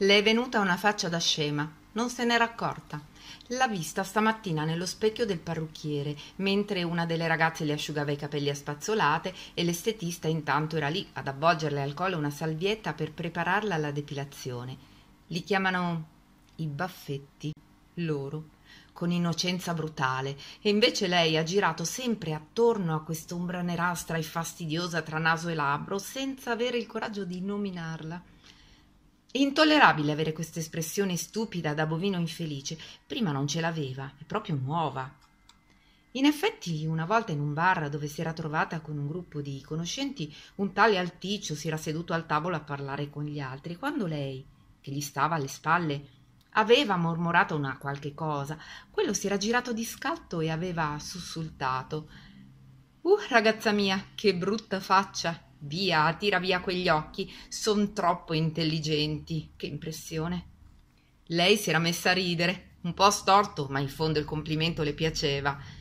le è venuta una faccia da scema non se n'era accorta l'ha vista stamattina nello specchio del parrucchiere mentre una delle ragazze le asciugava i capelli a spazzolate e l'estetista intanto era lì ad avvolgerle al collo una salvietta per prepararla alla depilazione li chiamano i baffetti loro con innocenza brutale e invece lei ha girato sempre attorno a quest'ombra nerastra e fastidiosa tra naso e labbro senza avere il coraggio di nominarla intollerabile avere questa espressione stupida da bovino infelice prima non ce l'aveva è proprio nuova in effetti, una volta in un bar dove si era trovata con un gruppo di conoscenti, un tale Alticcio si era seduto al tavolo a parlare con gli altri, quando lei, che gli stava alle spalle, aveva mormorato una qualche cosa, quello si era girato di scatto e aveva sussultato. Uh, ragazza mia, che brutta faccia! Via, tira via quegli occhi, son troppo intelligenti. Che impressione. Lei si era messa a ridere, un po' storto, ma in fondo il complimento le piaceva.